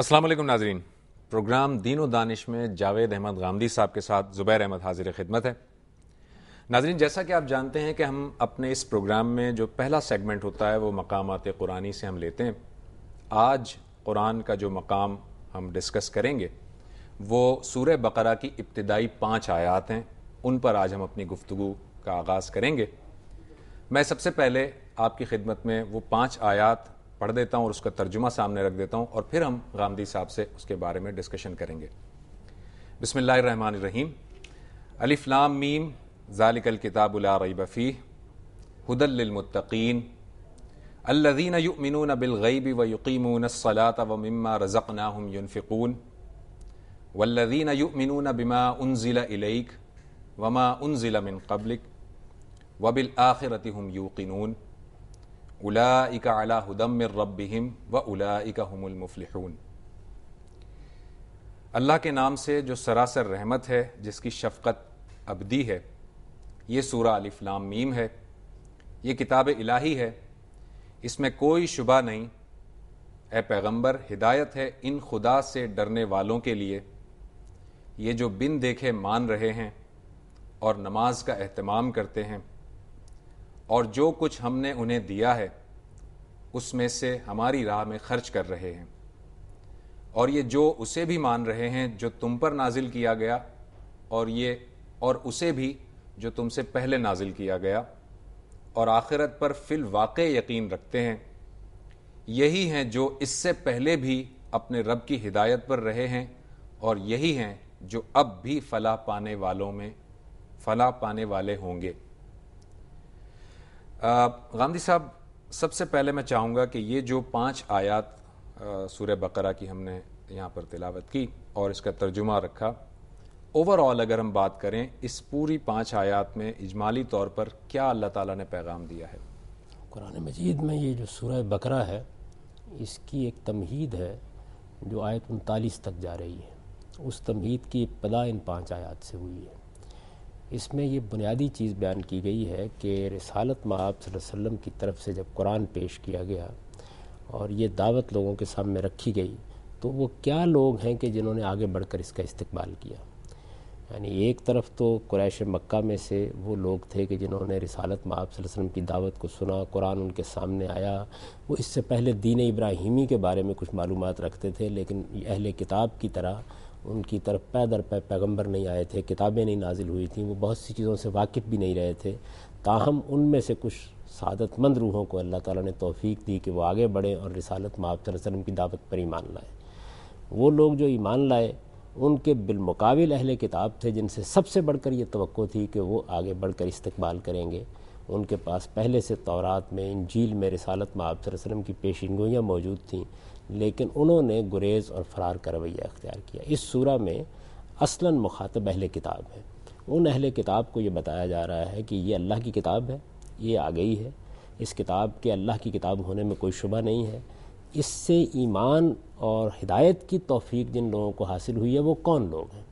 अस्सलाम वालेकुम नाजरीन प्रोग्राम दीन और दानिश में जावेद अहमद गांधी साहब के साथ ज़ुबैर अहमद हाजिर खिदमत है नाजरीन जैसा कि आप जानते हैं कि हम अपने इस प्रोग्राम में जो पहला सेगमेंट होता है वो मकामत कुरानी से हम लेते हैं आज कुरान का जो मकाम हम डिस्कस करेंगे वो सूर बकरा की इब्तदाई पाँच आयात हैं उन पर आज हम अपनी गुफ्तु का आगाज़ करेंगे मैं सबसे पहले आपकी खिदमत में वो पाँच आयात पढ़ देता हूँ और उसका तर्जुमा सामने रख देता हूँ और फिर हम गांधी साहब से उसके बारे में डिस्कशन करेंगे बसमिल्ल रहीम अलिफ्लाम मीम ज़ालिकल किताबुला रईबफ़ी हदलमतकीन युमिन युमिनून बिलगैबी व यकीमून सलात व मम्मा रज़क़ना हम युनफ़िकून वल्लीन युमिन बिमा ज़िला इलैक वमा ज़िला मिन कबलिक वबिल आखिरत हम यूकिनून उलाइका अला हुदम रब्बिहिम व उलाइका हमलमफलहून अल्लाह के नाम से जो सरासर रहमत है जिसकी शफ़क़त अबदी है ये सूरा अलिफ्लाम मीम है ये किताब इलाही है इसमें कोई शुबा नहीं ए पैगंबर हिदायत है इन खुदा से डरने वालों के लिए ये जो बिन देखे मान रहे हैं और नमाज का अहतमाम करते हैं और जो कुछ हमने उन्हें दिया है उसमें से हमारी राह में खर्च कर रहे हैं और ये जो उसे भी मान रहे हैं जो तुम पर नाजिल किया गया और ये और उसे भी जो तुमसे पहले नाजिल किया गया और आखिरत पर फिल वाक़ यकीन रखते हैं यही हैं जो इससे पहले भी अपने रब की हिदायत पर रहे हैं और यही हैं जो अब भी फला पाने वालों में फला पाने वाले होंगे गांधी साहब सबसे पहले मैं चाहूँगा कि ये जो पांच आयात सूर्य बकरा की हमने यहाँ पर तिलावत की और इसका तर्जुमा रखा ओवरऑल अगर हम बात करें इस पूरी पांच आयात में इजमाली तौर पर क्या अल्लाह ताला ने पैगाम दिया है कुरान मजीद में ये जो सूर्य बकरा है इसकी एक तमहीद है जो आयत उनतालीस तक जा रही है उस तमहीद की इब्तदा इन पाँच आयात से हुई है इसमें ये बुनियादी चीज़ बयान की गई है कि रसालत माप वसम की तरफ से जब कुरान पेश किया गया और ये दावत लोगों के सामने रखी गई तो वो क्या लोग हैं कि जिन्होंने आगे बढ़कर इसका इस्तकबाल किया यानी एक तरफ तो क्रैश मक्का में से वो लोग थे कि जिन्होंने रिसालत में वसम की दावत को सुना कुरान उनके सामने आया वो इससे पहले दीन इब्राहिमी के बारे में कुछ मालूम रखते थे लेकिन अहल किताब की तरह उनकी तरफ पै दर पै पैगम्बर नहीं आए थे किताबें नहीं नाजिल हुई थी वो बहुत सी चीज़ों से वाकिफ़ भी नहीं रहे थे ताहम उनमें से कुछ सादतमंद रूहों को अल्लाह ताला ने तोफी दी कि वो आगे बढ़ें और रिसालत माप वसलम की दावत पर ईमान लाए वो लोग जो ईमान लाए उनके बिलमकाबिल अहल किताब थे जिनसे सबसे बढ़कर ये तो थी कि वो आगे बढ़कर इस्तबाल करेंगे उनके पास पहले से तौरात में इंजील में रिसालत में वसलम की पेशेंगोयाँ मौजूद थीं लेकिन उन्होंने गुरेज और फरार का रवैया अख्तियार किया इस सूरा में असला मुखातब अहल किताब है उन अहल किताब को यह बताया जा रहा है कि ये अल्लाह की किताब है ये आ गई है इस किताब के अल्लाह की किताब होने में कोई शुबा नहीं है इससे ईमान और हिदायत की तोफ़ी जिन लोगों को हासिल हुई है वो कौन लोग हैं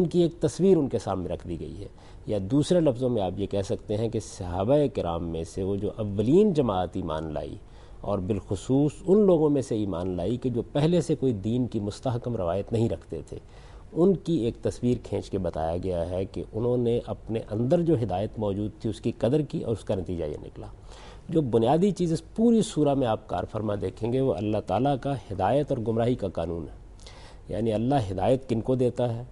उनकी एक तस्वीर उनके सामने रख दी गई है या दूसरे लफ्ज़ों में आप ये कह सकते हैं कि सहाबा कराम में से वो जो अवलिन जमाती मान लाई और बिलखसूस उन लोगों में से ईमान लाई कि जो पहले से कोई दीन की मुस्तकम रवायत नहीं रखते थे उनकी एक तस्वीर खींच के बताया गया है कि उन्होंने अपने अंदर जो हिदायत मौजूद थी उसकी कदर की और उसका नतीजा ये निकला जो बुनियादी चीज़ इस पूरी सूरह में आप कार फरमा देखेंगे वो अल्लाह ताला का हिदायत और गुमराही का कानून है यानी अल्लाह हिदायत किन को देता है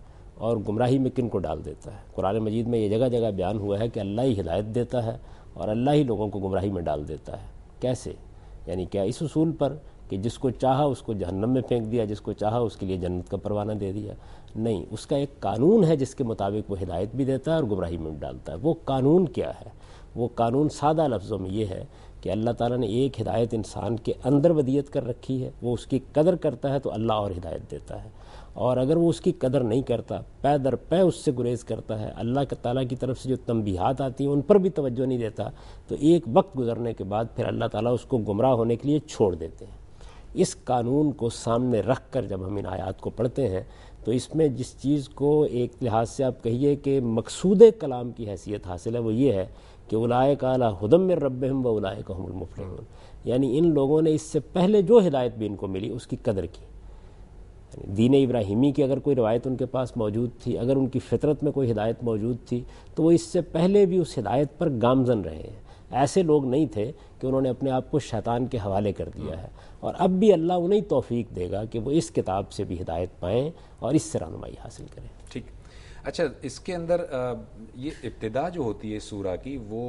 और गुमराही में किन को डाल देता है कुरान मजीद में ये जगह जगह बयान हुआ है कि अल्लाह ही हिदायत देता है और अल्लाह ही लोगों को गुमराही में डाल देता है कैसे यानी क्या इस उसूल पर कि जिसको चाहा उसको जहन्नम में फेंक दिया जिसको चाहा उसके लिए जन्नत का परवाना दे दिया नहीं उसका एक कानून है जिसके मुताबिक वो हिदायत भी देता है और गुमराही में डालता है वो कानून क्या है वो कानून सादा लफ्ज़ों में ये है कि अल्लाह ताला ने एक हिदायत इंसान के अंदर वदियत कर रखी है वो उसकी कदर करता है तो अल्लाह और हिदायत देता है और अगर वो उसकी कदर नहीं करता पै दर पै उससे गुरेज करता है अल्लाह के ताला की तरफ से जो तंबीहात आती हैं उन पर भी तवज्जो नहीं देता तो एक वक्त गुजरने के बाद फिर अल्लाह ताला उसको गुमराह होने के लिए छोड़ देते हैं इस कानून को सामने रख कर जब हम इन आयात को पढ़ते हैं तो इसमें जिस चीज़ को एक लिहाज से आप कहिए कि मकसूद कलाम की हैसियत हासिल है वो ये है कि उलाय काला हदम रब हम व उलाय कहमुलमफल यानी इन लोगों ने इससे पहले जो हिदायत भी इनको मिली उसकी कदर की दीन इब्राहिमी की अगर कोई रवायत उनके पास मौजूद थी अगर उनकी फितरत में कोई हिदायत मौजूद थी तो वो इससे पहले भी उस हिदायत पर गामजन रहे हैं ऐसे लोग नहीं थे कि उन्होंने अपने आप को शैतान के हवाले कर दिया है और अब भी अल्लाह उन्हें तोफ़ी देगा कि वो इस किताब से भी हिदायत पाएँ और इससे रहनमाई हासिल करें अच्छा इसके अंदर ये इब्तदा जो होती है सूरा की वो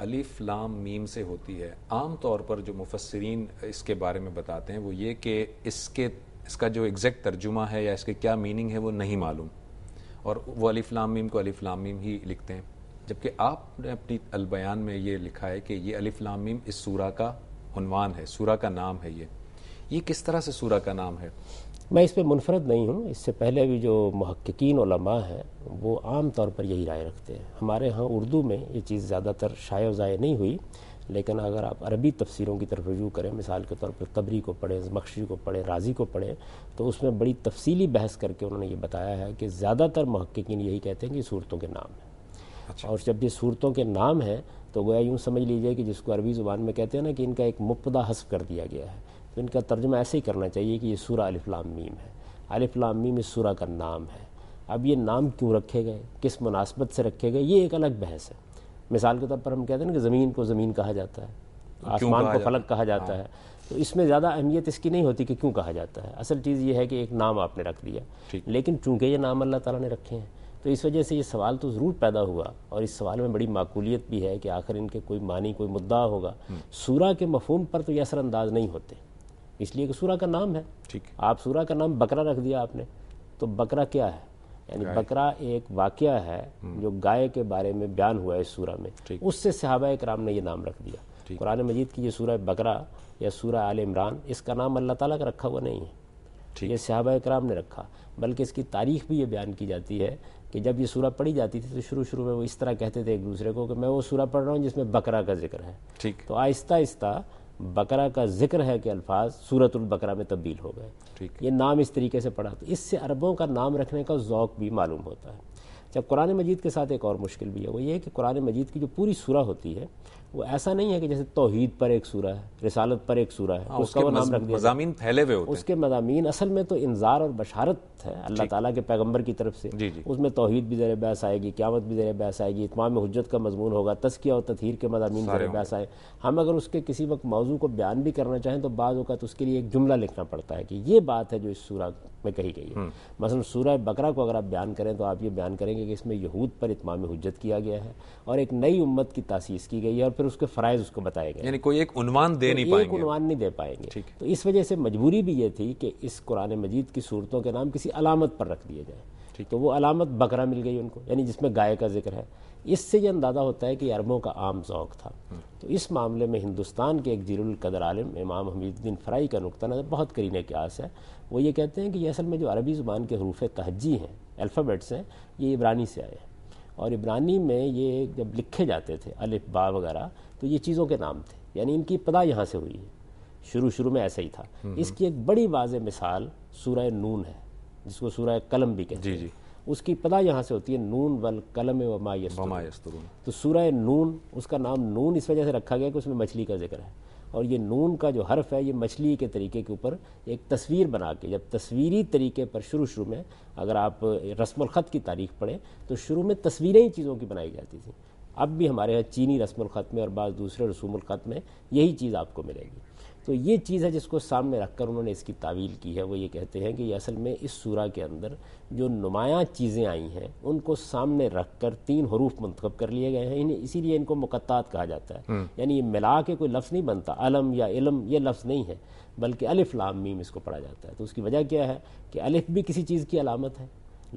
अलिफ लाम मीम से होती है आम तौर पर जो मुफसरीन इसके बारे में बताते हैं वो ये कि इसके इसका जो एग्जैक्ट तर्जुमा है या इसके क्या मीनिंग है वो नहीं मालूम और वो अलिफ लाम मीम को अलिफ लाम मीम ही लिखते हैं जबकि आपने अपनी अलबयान में ये लिखा है कि ये अलिफ लाम मीम इस सूरा का उनवान है सूरा का नाम है ये ये किस तरह से सूरा का नाम है मैं इस पर मुनफरद नहीं हूँ इससे पहले भी जो महक्कीन ओलमा हैं वो आम तौर पर यही राय रखते हैं हमारे यहाँ उर्दू में ये चीज़ ज़्यादातर शाय ज़ाय नहीं हुई लेकिन अगर आप अरबी तफसीरों की तरफ रजू करें मिसाल के तौर पर तबरी को पढ़ें मख्शी को पढ़ें राजी को पढ़ें तो उसमें बड़ी तफसीली बहस करके उन्होंने ये बताया है कि ज़्यादातर महक्कीन यही कहते हैं कि सूरतों के नाम हैं अच्छा। और जब ये सूरतों के नाम हैं तो गोया यूँ समझ लीजिए कि जिसको अरबी ज़ुबान में कहते हैं ना कि इनका एक मुबदा हसफ कर दिया गया है तो इनका तर्जमा ऐसे ही करना चाहिए कि ये सूरा अलिफ्लाम मीम है अलिफ्लाम मीम इस सूरा का नाम है अब ये नाम क्यों रखे गए किस मुनासबत से रखे गए ये एक अलग बहस है मिसाल के तौर पर हम कहते हैं कि ज़मीन को ज़मीन कहा जाता है आसमान को फलक कहा जाता हाँ। है तो इसमें ज़्यादा अहमियत इसकी नहीं होती कि क्यों कहा जाता है असल चीज़ ये है कि एक नाम आपने रख दिया लेकिन चूंकि ये नाम अल्लाह ताला ने रखे हैं तो इस वजह से ये सवाल तो ज़रूर पैदा हुआ और इस सवाल में बड़ी माकूलियत भी है कि आखिर इनके कोई मानी कोई मुद्दा होगा हम्म। सूरा के मफहम पर तो ये असरअंदाज नहीं होते इसलिए कि सूरा का नाम है ठीक आप सूरा का नाम बकरा रख दिया आपने तो बकरा क्या है यानी बकरा एक वाक्य है हम्म। जो गाय के बारे में बयान हुआ है इस सूरा में उससे सहाबा कराम ने यह नाम रख दिया कुरान मजीद की ये सूरह बकरा या सूरह आल इमरान इसका नाम अल्लाह ताला का रखा हुआ नहीं है ये सहाबा कराम ने रखा बल्कि इसकी तारीख भी ये बयान की जाती है कि जब ये सूरह पढ़ी जाती थी तो शुरू शुरू में वो इस तरह कहते थे एक दूसरे को कि मैं वो सूरह पढ़ रहा हूँ जिसमें बकरा का जिक्र है ठीक तो आहिस्ता आहिस्ता बकरा का जिक्र है कि अल्फाज सूरतुल्बकरा में तब्दील हो गए ये नाम इस तरीके से पढ़ा तो इससे अरबों का नाम रखने का ओक़ भी मालूम होता है जब कुरान मजीद के साथ एक और मुश्किल भी है वो ये है कि कुरान मजीद की जो पूरी सूरह होती है वो ऐसा नहीं है कि जैसे तोहहीद पर एक सूरह है रिसालत पर एक सूरह है हाँ, उसका वो नाम रख दिया फैले हुए उसके मजामी असल में तो इंजार और बशारत है अल्लाह ताला के पैगम्बर की तरफ से जी जी। उसमें तोहहीद भी ज़र बहस आएगी क्यावत भी ज़र बहस आएगी इतमाम हजरत का मजमून होगा तस्किया और तथहर के मजामी ज़र बहस आए हम अगर उसके किसी वक्त मौजू को बयान भी करना चाहें तो बाद अवत उसके लिए एक जुमला लिखना पड़ता है कि ये बात है जो इस सूरह में कही गई है हम्म। मसलन सूरह बकरा को अगर आप बयान करें तो आप ये बयान करेंगे कि इसमें यहूद पर इतमाम हजत किया गया है और एक नई उम्मत की तासीस की गई है और फिर उसके फ़रज़ उसको बताए गए यानी कोई एक उनवान दे नहीं तो पाएंगे उनवान नहीं दे पाएंगे तो इस वजह से मजबूरी भी ये थी कि इस कुरान मजीद की सूरतों के नाम किसी अलामत पर रख दिए जाए तो वो अलामत बकरा मिल गई उनको यानी जिसमें गाय का जिक्र है इससे ये अंदाज़ा होता है कि अरबों का आम शौक था हम्म। तो इस मामले में हिंदुस्तान के एक जीरकदर आलम इमाम हमीदुद्दीन फ़राई का नुकता नज़र बहुत करीने के आस है वो ये कहते हैं कि ये असल में जो अरबी ज़ुबान के हरूफ तहजी हैं अल्फ़ाबेट्स हैं ये इब्रानी से आए और इब्रानी में ये जब लिखे जाते थे अलिफ बा वगैरह तो ये चीज़ों के नाम थे यानी इनकी पदा यहाँ से हुई है शुरू शुरू में ऐसा ही था हम्म, हम्म। इसकी एक बड़ी वाज मिसाल सूर नून है जिसको सूर कलम भी कहते हैं उसकी पदा यहाँ से होती है नून वल कलम वमा तो सूर नून उसका नाम नून इस वजह से रखा गया कि उसमें मछली का जिक्र है और ये नून का जो हर्फ है ये मछली के तरीके के ऊपर एक तस्वीर बना के जब तस्वीरी तरीके पर शुरू शुरू में अगर आप रस्म ख़त की तारीख पढ़ें तो शुरू में तस्वीरें ही चीज़ों की बनाई जाती थी अब भी हमारे यहाँ चीनी रस्म ख़त में और बाद दूसरे रसूम ख़त में यही चीज़ आपको मिलेगी तो ये चीज़ है जिसको सामने रखकर उन्होंने इसकी तावील की है वो ये कहते हैं कि असल में इस सूरा के अंदर जो नुमाया चीज़ें आई हैं उनको सामने रख कर तीन हरूफ मंतखब कर लिए गए हैं इन्हें इसीलिए इनको मुकत्तात कहा जाता है हम्म। यानी ये मिला के कोई लफ्ज़ नहीं बनता अलम या इलम ये लफ्ज़ नहीं है बल्कि अलिफ लाम मीम इसको पढ़ा जाता है तो उसकी वजह क्या है कि अलिफ भी किसी चीज़ की अलामत है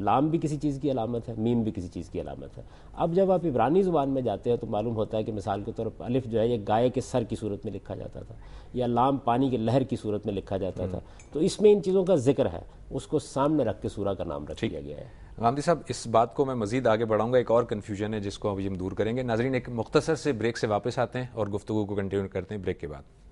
लाम भी किसी चीज़ की अलामत है मीम भी किसी चीज़ की अलामत है अब जब आप इब्रानी ज़ुबान में जाते हैं तो मालूम होता है कि मिसाल के तौर पर अलिफ जो है ये गाय के सर की सूरत में लिखा जाता था या लाम पानी की लहर की सूरत में लिखा जाता था हम्म। तो इसमें इन चीज़ों का जिक्र है उसको सामने रख के सूरा का नाम रख दिया गया है गांधी साहब इस बात को मैं मजीद आगे बढ़ाऊंगा एक और कन्फ्यूजन है जिसको अभी हम दूर करेंगे नाजरीन एक मुख्तसर से ब्रेक से वापस आते हैं और गुफ्तु को कंटिन्यू करते हैं ब्रेक के बाद